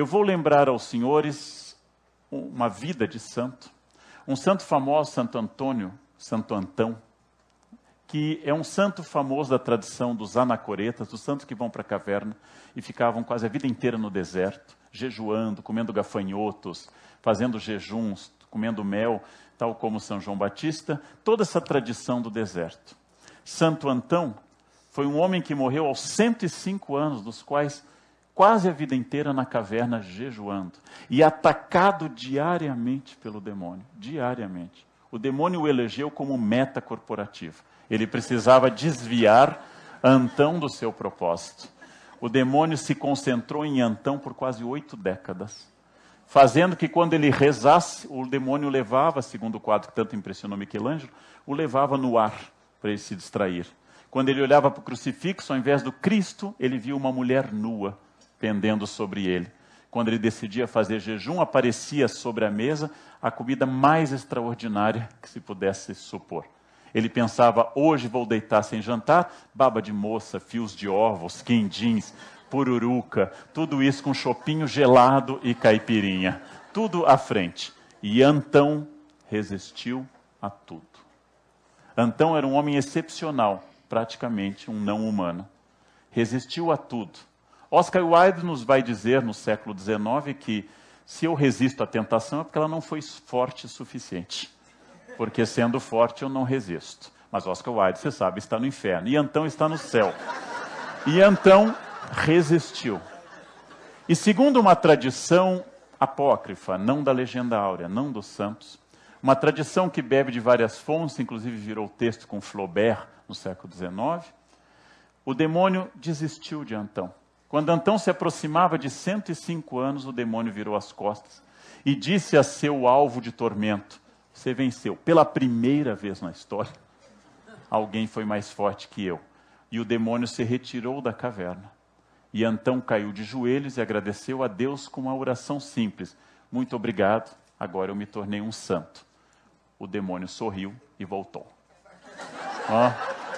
Eu vou lembrar aos senhores uma vida de santo, um santo famoso, Santo Antônio, Santo Antão, que é um santo famoso da tradição dos anacoretas, dos santos que vão para a caverna e ficavam quase a vida inteira no deserto, jejuando, comendo gafanhotos, fazendo jejuns, comendo mel, tal como São João Batista, toda essa tradição do deserto. Santo Antão foi um homem que morreu aos 105 anos, dos quais quase a vida inteira na caverna jejuando e atacado diariamente pelo demônio, diariamente. O demônio o elegeu como meta corporativa. Ele precisava desviar Antão do seu propósito. O demônio se concentrou em Antão por quase oito décadas, fazendo que quando ele rezasse, o demônio levava, segundo o quadro que tanto impressionou Michelangelo, o levava no ar para ele se distrair. Quando ele olhava para o crucifixo, ao invés do Cristo, ele viu uma mulher nua pendendo sobre ele. Quando ele decidia fazer jejum, aparecia sobre a mesa a comida mais extraordinária que se pudesse supor. Ele pensava: hoje vou deitar sem jantar, baba de moça, fios de ovos, quindins, pururuca, tudo isso com chopinho gelado e caipirinha, tudo à frente. E Antão resistiu a tudo. Antão era um homem excepcional, praticamente um não humano. Resistiu a tudo Oscar Wilde nos vai dizer no século XIX que se eu resisto à tentação é porque ela não foi forte o suficiente. Porque sendo forte eu não resisto. Mas Oscar Wilde, você sabe, está no inferno. E então está no céu. E então resistiu. E segundo uma tradição apócrifa, não da legenda áurea, não dos santos, uma tradição que bebe de várias fontes, inclusive virou texto com Flaubert no século XIX, o demônio desistiu de Antão. Quando Antão se aproximava de 105 anos, o demônio virou as costas e disse a seu alvo de tormento: Você venceu. Pela primeira vez na história, alguém foi mais forte que eu. E o demônio se retirou da caverna. E Antão caiu de joelhos e agradeceu a Deus com uma oração simples: Muito obrigado, agora eu me tornei um santo. O demônio sorriu e voltou. Ah.